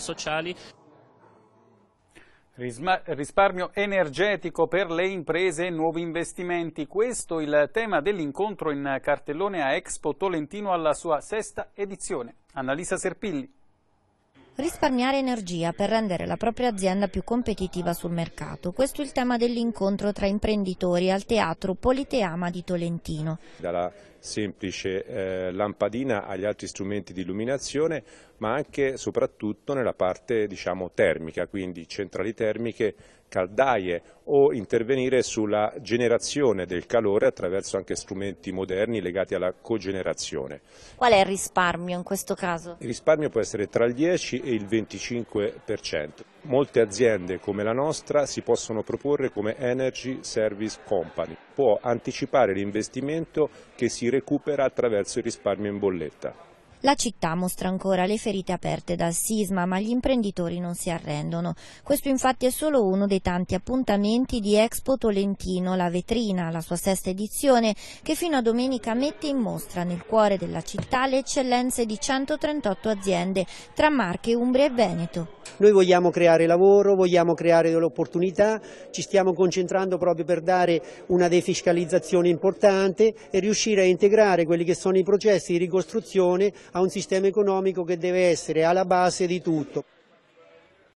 sociali. Risparmio energetico per le imprese e nuovi investimenti. Questo è il tema dell'incontro in cartellone a Expo Tolentino alla sua sesta edizione. Annalisa Serpilli. Risparmiare energia per rendere la propria azienda più competitiva sul mercato. Questo è il tema dell'incontro tra imprenditori al teatro Politeama di Tolentino. Dalla semplice eh, lampadina agli altri strumenti di illuminazione, ma anche e soprattutto nella parte diciamo, termica, quindi centrali termiche, caldaie o intervenire sulla generazione del calore attraverso anche strumenti moderni legati alla cogenerazione. Qual è il risparmio in questo caso? Il risparmio può essere tra il 10 e il 25%. Molte aziende come la nostra si possono proporre come Energy Service Company, può anticipare l'investimento che si recupera attraverso il risparmio in bolletta. La città mostra ancora le ferite aperte dal sisma, ma gli imprenditori non si arrendono. Questo infatti è solo uno dei tanti appuntamenti di Expo Tolentino, la vetrina, la sua sesta edizione, che fino a domenica mette in mostra nel cuore della città le eccellenze di 138 aziende, tra Marche, Umbria e Veneto. Noi vogliamo creare lavoro, vogliamo creare delle opportunità, ci stiamo concentrando proprio per dare una defiscalizzazione importante e riuscire a integrare quelli che sono i processi di ricostruzione a un sistema economico che deve essere alla base di tutto.